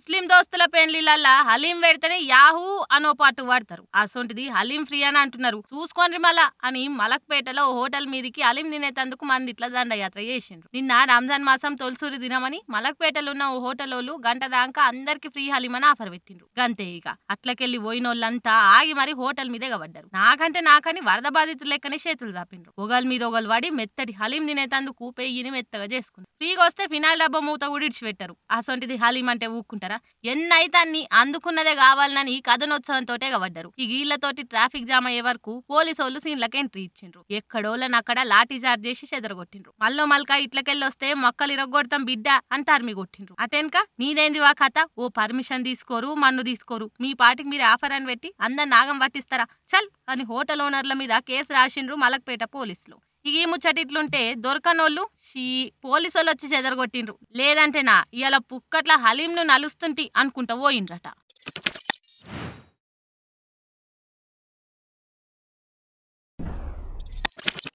ముస్లిం దోస్తుల పెళ్లిళ్ళల్లా హలీం పెడితేనే యాహూ అనో పాటు వాడతారు అసొంటిది హలీం ఫ్రీ అని అంటున్నారు చూసుకోండి మళ్ళా అని మలక్పేటలో హోటల్ మీదికి హలీం తినేతందుకు మంది ఇట్లా దండయాత్ర చేసిండ్రు నిన్న రంజాన్ మాసం తొలిసూరి దినమని మలక్పేటలో ఉన్న ఓ హోటల్ వాళ్ళు గంట దాకా అందరికి ఫ్రీ హలీం అని ఆఫర్ పెట్టిండ్రు గంతే ఇక అట్లకెళ్లి పోయినోళ్ళంతా ఆగి మరి హోటల్ మీదే పడ్డారు నాకంటే నాకని వరద బాధితులు లెక్కనే చేతులు దాపిండ్రు ఒకళ్ళ మీద ఒకళ్ళు వాడి మెత్తటి హలీం తినేతందుకు పెయ్యిని మెత్తగా చేసుకున్నారు ఫ్రీగా వస్తే ఫినాయిల్ డబ్బా మూత కూడా ఇడిచిపెట్టారు అసొంటిది హలీం అంటే ఊక్కుంటారు చూసినారా ఎన్నైతాన్ని అందుకున్నదే కావాలని కథనోత్సవంతో పడ్డారు ఈ గీళ్లతోటి ట్రాఫిక్ జామ్ అయ్యే వరకు పోలీసు సీన్లకి ఎంట్రీ ఇచ్చిండ్రు ఎక్కడోళ్ళని అక్కడ లాఠీ చార్జ్ చేసి చెదరగొట్టిండ్రు మల్లో మల్క వస్తే మొక్కలు ఇరగొడతాం బిడ్డ అని మీ కొట్టిండ్రు అటెన్క నీదేంది వా కథ ఓ పర్మిషన్ తీసుకోరు మన్ను తీసుకోరు మీ పాటికి మీరు ఆఫర్ అని పెట్టి అందరు నాగం పట్టిస్తారా చల్ అని హోటల్ ఓనర్ల మీద కేసు రాసిండ్రు మలక్పేట పోలీసులు ఇక ఈ ముచ్చట ఇట్లుంటే దొరకనోళ్ళు షీ వాళ్ళు వచ్చి చెదరగొట్టిండ్రు లేదంటేనా ఇలా పుక్కట్ల హలీంను నలుస్తుంటి అనుకుంటా పోయిండ్రట